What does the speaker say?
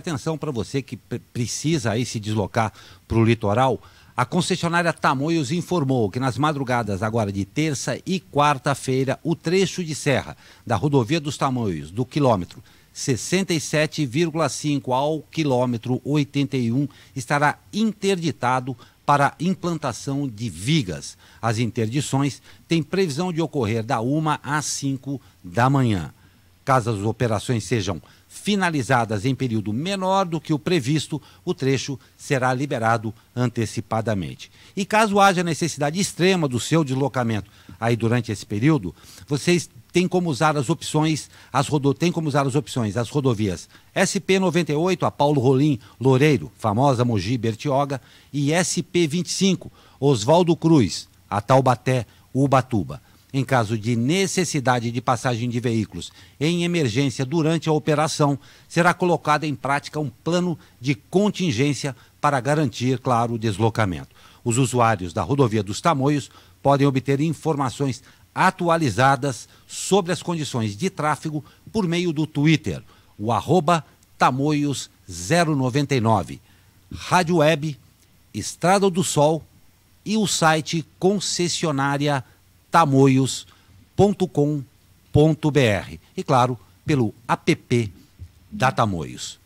Atenção para você que precisa aí se deslocar para o litoral. A concessionária Tamoios informou que nas madrugadas agora de terça e quarta-feira, o trecho de serra da rodovia dos Tamoios, do quilômetro 67,5 ao quilômetro 81, estará interditado para implantação de vigas. As interdições têm previsão de ocorrer da 1 às 5 da manhã. Caso as operações sejam finalizadas em período menor do que o previsto, o trecho será liberado antecipadamente. E caso haja necessidade extrema do seu deslocamento aí durante esse período, vocês têm como usar as opções, as rodo, tem como usar as opções, as rodovias SP98, a Paulo Rolim Loureiro, famosa Mogi Bertioga, e SP25, Oswaldo Cruz, a Taubaté Ubatuba. Em caso de necessidade de passagem de veículos em emergência durante a operação, será colocado em prática um plano de contingência para garantir, claro, o deslocamento. Os usuários da rodovia dos Tamoios podem obter informações atualizadas sobre as condições de tráfego por meio do Twitter, o arroba Tamoios099, Rádio Web, Estrada do Sol e o site concessionária.com tamoios.com.br e, claro, pelo app da Tamoios.